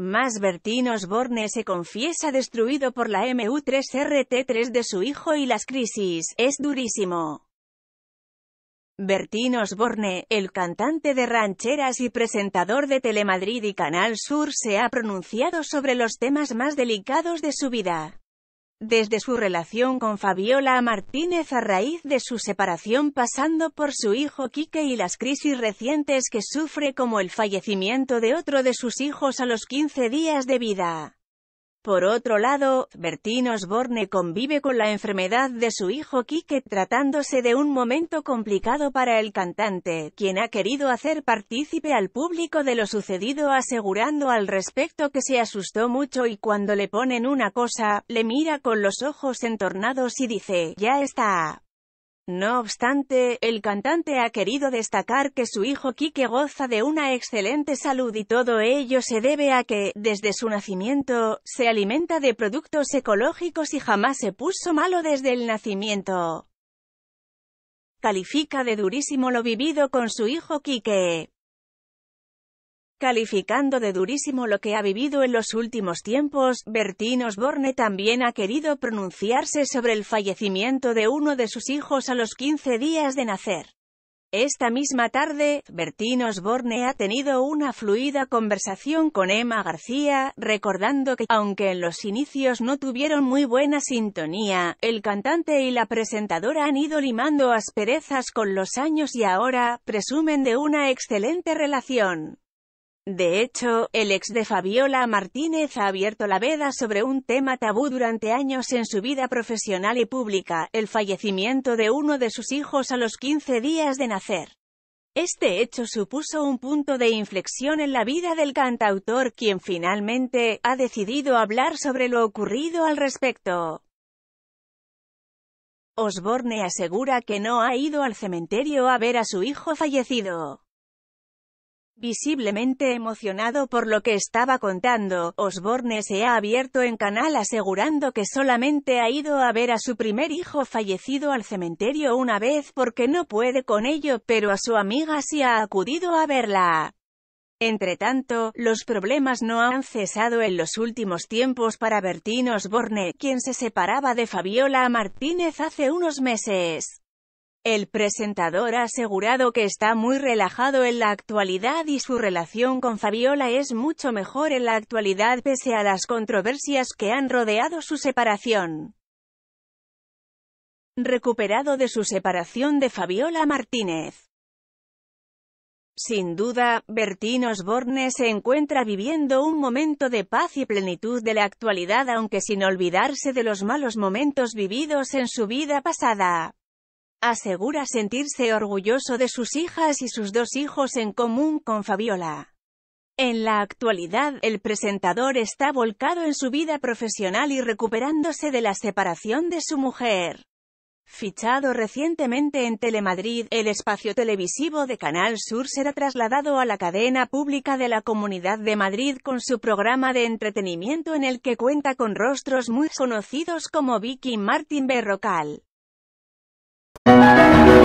Más Bertín Osborne se confiesa destruido por la MU3RT3 de su hijo y las crisis, es durísimo. Bertín Osborne, el cantante de rancheras y presentador de Telemadrid y Canal Sur se ha pronunciado sobre los temas más delicados de su vida desde su relación con Fabiola Martínez a raíz de su separación pasando por su hijo Quique y las crisis recientes que sufre como el fallecimiento de otro de sus hijos a los 15 días de vida. Por otro lado, Bertín Osborne convive con la enfermedad de su hijo Quique, tratándose de un momento complicado para el cantante, quien ha querido hacer partícipe al público de lo sucedido asegurando al respecto que se asustó mucho y cuando le ponen una cosa, le mira con los ojos entornados y dice, ya está. No obstante, el cantante ha querido destacar que su hijo Kike goza de una excelente salud y todo ello se debe a que, desde su nacimiento, se alimenta de productos ecológicos y jamás se puso malo desde el nacimiento. Califica de durísimo lo vivido con su hijo Quique. Calificando de durísimo lo que ha vivido en los últimos tiempos, Bertín Osborne también ha querido pronunciarse sobre el fallecimiento de uno de sus hijos a los 15 días de nacer. Esta misma tarde, Bertín Osborne ha tenido una fluida conversación con Emma García, recordando que, aunque en los inicios no tuvieron muy buena sintonía, el cantante y la presentadora han ido limando asperezas con los años y ahora, presumen de una excelente relación. De hecho, el ex de Fabiola Martínez ha abierto la veda sobre un tema tabú durante años en su vida profesional y pública, el fallecimiento de uno de sus hijos a los 15 días de nacer. Este hecho supuso un punto de inflexión en la vida del cantautor quien finalmente, ha decidido hablar sobre lo ocurrido al respecto. Osborne asegura que no ha ido al cementerio a ver a su hijo fallecido. Visiblemente emocionado por lo que estaba contando, Osborne se ha abierto en canal asegurando que solamente ha ido a ver a su primer hijo fallecido al cementerio una vez porque no puede con ello, pero a su amiga sí ha acudido a verla. tanto, los problemas no han cesado en los últimos tiempos para Bertín Osborne, quien se separaba de Fabiola Martínez hace unos meses. El presentador ha asegurado que está muy relajado en la actualidad y su relación con Fabiola es mucho mejor en la actualidad pese a las controversias que han rodeado su separación. Recuperado de su separación de Fabiola Martínez. Sin duda, Bertín Osborne se encuentra viviendo un momento de paz y plenitud de la actualidad aunque sin olvidarse de los malos momentos vividos en su vida pasada. Asegura sentirse orgulloso de sus hijas y sus dos hijos en común con Fabiola. En la actualidad, el presentador está volcado en su vida profesional y recuperándose de la separación de su mujer. Fichado recientemente en Telemadrid, el espacio televisivo de Canal Sur será trasladado a la cadena pública de la Comunidad de Madrid con su programa de entretenimiento en el que cuenta con rostros muy conocidos como Vicky Martín Berrocal. Música